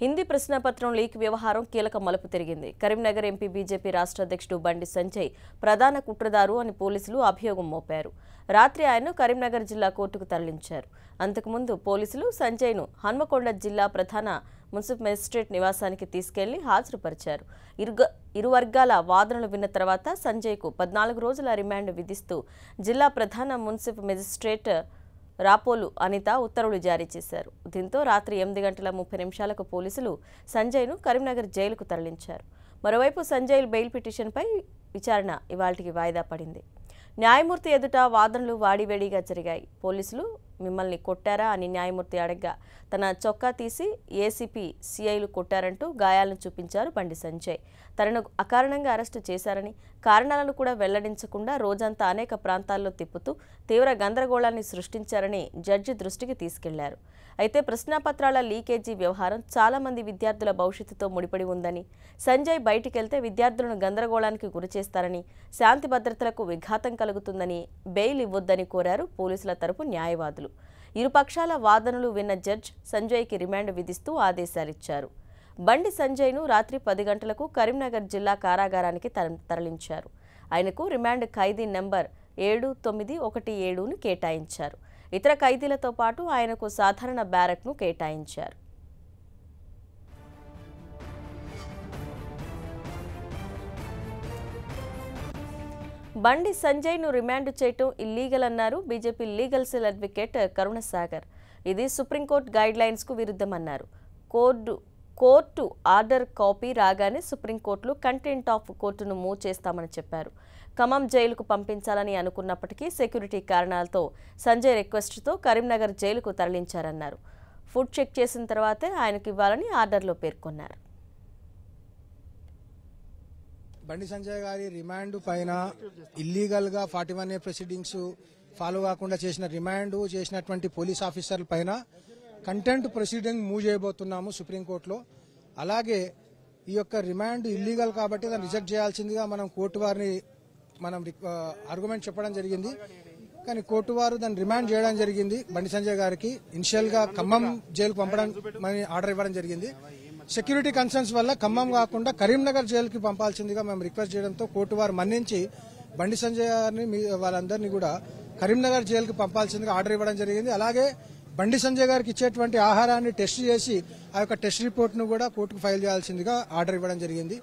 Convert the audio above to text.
Hindi ప్రశ్నపత్రం leak వ్యవహారం కీలక మలుపు తిరిగింది కరీంనగర్ ఎంపీ బీజేపీ రాష్ట్ర అధ్యక్షుడు బండి సంజయ్ ప్రధాన కుట్రదారు అని పోలీసులు అభియోగం మోపారు రాత్రి ఆయన్ను కరీంనగర్ జిల్లా కోర్టుకు తరలించారు అంతకుముందు పోలీసులు సంజయ్ను హన్మకొండ జిల్లా ప్రధాన మున్సిపల్ మెజిస్ట్రేట్ నివాసానికి తీసుకెళ్లి హాజరుపరిచారు ఇరుగ ఇరు వర్గాల వాదనలు విన్న తర్వాత సంజయ్కు పద్నాలుగు రోజుల రిమాండ్ విధిస్తూ జిల్లా ప్రధాన మున్సిపల్ మెజిస్ట్రేట్ రాపోలు అనిత ఉత్తర్వులు జారీ చేశారు దీంతో రాత్రి ఎనిమిది గంటల ముప్పై నిమిషాలకు పోలీసులు సంజయ్ను కరీంనగర్ జైలుకు తరలించారు మరోవైపు సంజయ్ బెయిల్ పిటిషన్పై విచారణ ఇవాళకి వాయిదా పడింది న్యాయమూర్తి ఎదుట వాదనలు వాడివేడిగా జరిగాయి పోలీసులు మిమ్మల్ని కొట్టారా అని న్యాయమూర్తి అడగ్గా తన చొక్కా తీసి ఏసీపీ సీఐలు కొట్టారంటూ గాయాలను చూపించారు బండి సంజయ్ తనను అకారణంగా అరెస్టు చేశారని కారణాలను కూడా వెల్లడించకుండా రోజంతా అనేక ప్రాంతాల్లో తిప్పుతూ తీవ్ర గందరగోళాన్ని సృష్టించారని జడ్జి దృష్టికి తీసుకెళ్లారు అయితే ప్రశ్నాపత్రాల లీకేజీ వ్యవహారం చాలామంది విద్యార్థుల భవిష్యత్తుతో ముడిపడి ఉందని సంజయ్ బయటికెళ్తే విద్యార్థులను గందరగోళానికి గురిచేస్తారని శాంతి భద్రతలకు విఘాతం కలుగుతుందని బెయిల్ ఇవ్వొద్దని కోరారు పోలీసుల తరపు న్యాయవాదులు ఇరుపక్షాల వాదనలు విన్న జడ్జ్ సంజయ్కి రిమాండ్ విధిస్తూ ఆదేశాలిచ్చారు బండి సంజయ్ను రాత్రి పది గంటలకు కరీంనగర్ జిల్లా కారాగారానికి తరలించారు ఆయనకు రిమాండ్ ఖైదీ నెంబర్ ఏడు తొమ్మిది ఒకటి ఏడును కేటాయించారు ఇతర ఖైదీలతో పాటు ఆయనకు సాధారణ బ్యారెట్ను కేటాయించారు బండి సంజయ్ను రిమాండ్ చేయటం ఇల్లీగల్ అన్నారు BJP legal cell advocate Karunasagar ఇది సుప్రీంకోర్టు గైడ్ విరుద్ధమన్నారు కోర్టు కోర్టు ఆర్డర్ కాపీ రాగానే సుప్రీంకోర్టులో కంటెంట్ ఆఫ్ కోర్టును మూవ్ చేస్తామని చెప్పారు ఖమ్మం జైలుకు పంపించాలని అనుకున్నప్పటికీ సెక్యూరిటీ కారణాలతో సంజయ్ రిక్వెస్ట్తో కరీంనగర్ జైలుకు తరలించారన్నారు ఫుడ్ చెక్ చేసిన తర్వాతే ఆయనకు ఇవ్వాలని ఆర్డర్లో పేర్కొన్నారు బండి సంజయ్ గారి రిమాండ్ పైన ఇల్లీగల్ గా forty one A proceedings follow కాకుండా చేసిన రిమాండ్ చేసినటువంటి పోలీస్ ఆఫీసర్ల పైన కంటెంట్ ప్రొసీడింగ్ మూవ్ చేయబోతున్నాము సుప్రీంకోర్టులో అలాగే ఈ యొక్క రిమాండ్ ఇల్లీగల్ కాబట్టి దాన్ని రిజెక్ట్ చేయాల్సిందిగా మనం కోర్టు వారిని మనం ఆర్గ్యుమెంట్ చెప్పడం జరిగింది కానీ కోర్టు వారు దాన్ని రిమాండ్ చేయడం జరిగింది బండి సంజయ్ గారికి ఇనిషియల్ గా ఖమ్మం జైలు పంపడం ఆర్డర్ ఇవ్వడం జరిగింది సెక్యూరిటీ కన్సర్న్స్ వల్ల ఖమ్మం కాకుండా కరీంనగర్ జైలుకి పంపాల్సిందిగా మేము రిక్వెస్ట్ చేయడంతో కోర్టు వారు మన్నించి బండి సంజయ్ గారిని వాళ్ళందరినీ కూడా కరీంనగర్ జైలుకి పంపాల్సిందిగా ఆర్డర్ ఇవ్వడం జరిగింది అలాగే బండి సంజయ్ గారికి ఇచ్చేటువంటి ఆహారాన్ని టెస్ట్ చేసి ఆ యొక్క టెస్ట్ రిపోర్ట్ను కూడా కోర్టుకు ఫైల్ చేయాల్సిందిగా ఆర్డర్ ఇవ్వడం జరిగింది